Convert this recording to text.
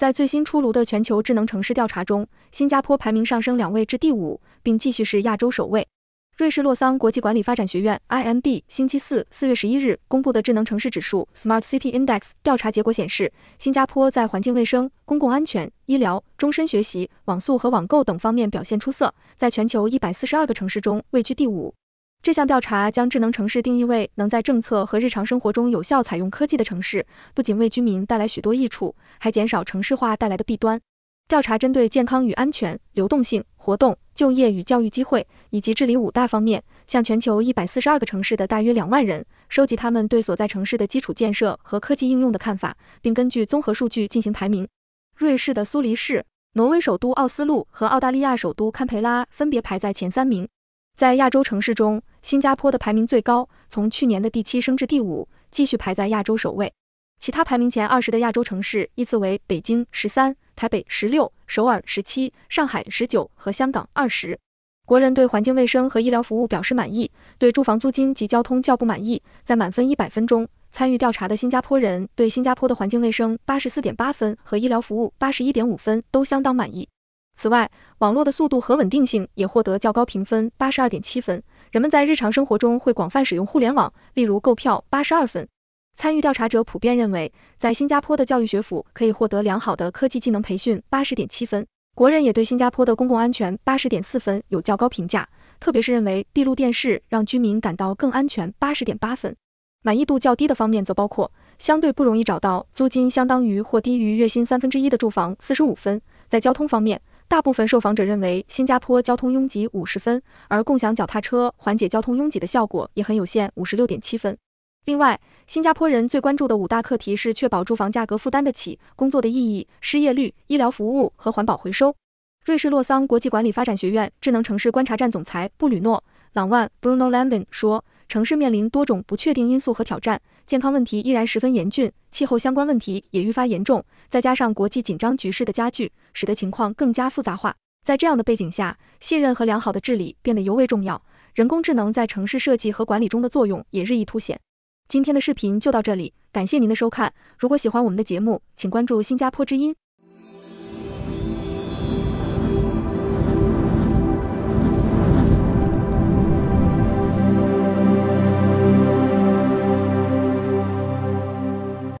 在最新出炉的全球智能城市调查中，新加坡排名上升两位至第五，并继续是亚洲首位。瑞士洛桑国际管理发展学院 （IMD） 星期四（四月十一日）公布的智能城市指数 （Smart City Index） 调查结果显示，新加坡在环境卫生、公共安全、医疗、终身学习、网速和网购等方面表现出色，在全球一百四十二个城市中位居第五。这项调查将智能城市定义为能在政策和日常生活中有效采用科技的城市，不仅为居民带来许多益处，还减少城市化带来的弊端。调查针对健康与安全、流动性、活动、就业与教育机会以及治理五大方面，向全球一百四十二个城市的大约两万人收集他们对所在城市的基础建设和科技应用的看法，并根据综合数据进行排名。瑞士的苏黎世、挪威首都奥斯陆和澳大利亚首都堪培拉分别排在前三名。在亚洲城市中，新加坡的排名最高，从去年的第七升至第五，继续排在亚洲首位。其他排名前二十的亚洲城市依次为北京十三、台北十六、首尔十七、上海十九和香港二十。国人对环境卫生和医疗服务表示满意，对住房租金及交通较不满意。在满分一百分中，参与调查的新加坡人对新加坡的环境卫生八十四点八分和医疗服务八十一点五分都相当满意。此外，网络的速度和稳定性也获得较高评分，八十二点七分。人们在日常生活中会广泛使用互联网，例如购票，八十二分。参与调查者普遍认为，在新加坡的教育学府可以获得良好的科技技能培训，八十点七分。国人也对新加坡的公共安全，八十点四分有较高评价，特别是认为闭路电视让居民感到更安全，八十点八分。满意度较低的方面则包括相对不容易找到租金相当于或低于月薪三分之一的住房，四十五分。在交通方面，大部分受访者认为，新加坡交通拥挤五十分，而共享脚踏车缓解交通拥挤的效果也很有限，五十六点七分。另外，新加坡人最关注的五大课题是确保住房价格负担得起、工作的意义、失业率、医疗服务和环保回收。瑞士洛桑国际管理发展学院智能城市观察站总裁布吕诺·朗万 （Bruno l a m v i n 说，城市面临多种不确定因素和挑战。健康问题依然十分严峻，气候相关问题也愈发严重，再加上国际紧张局势的加剧，使得情况更加复杂化。在这样的背景下，信任和良好的治理变得尤为重要。人工智能在城市设计和管理中的作用也日益凸显。今天的视频就到这里，感谢您的收看。如果喜欢我们的节目，请关注新加坡之音。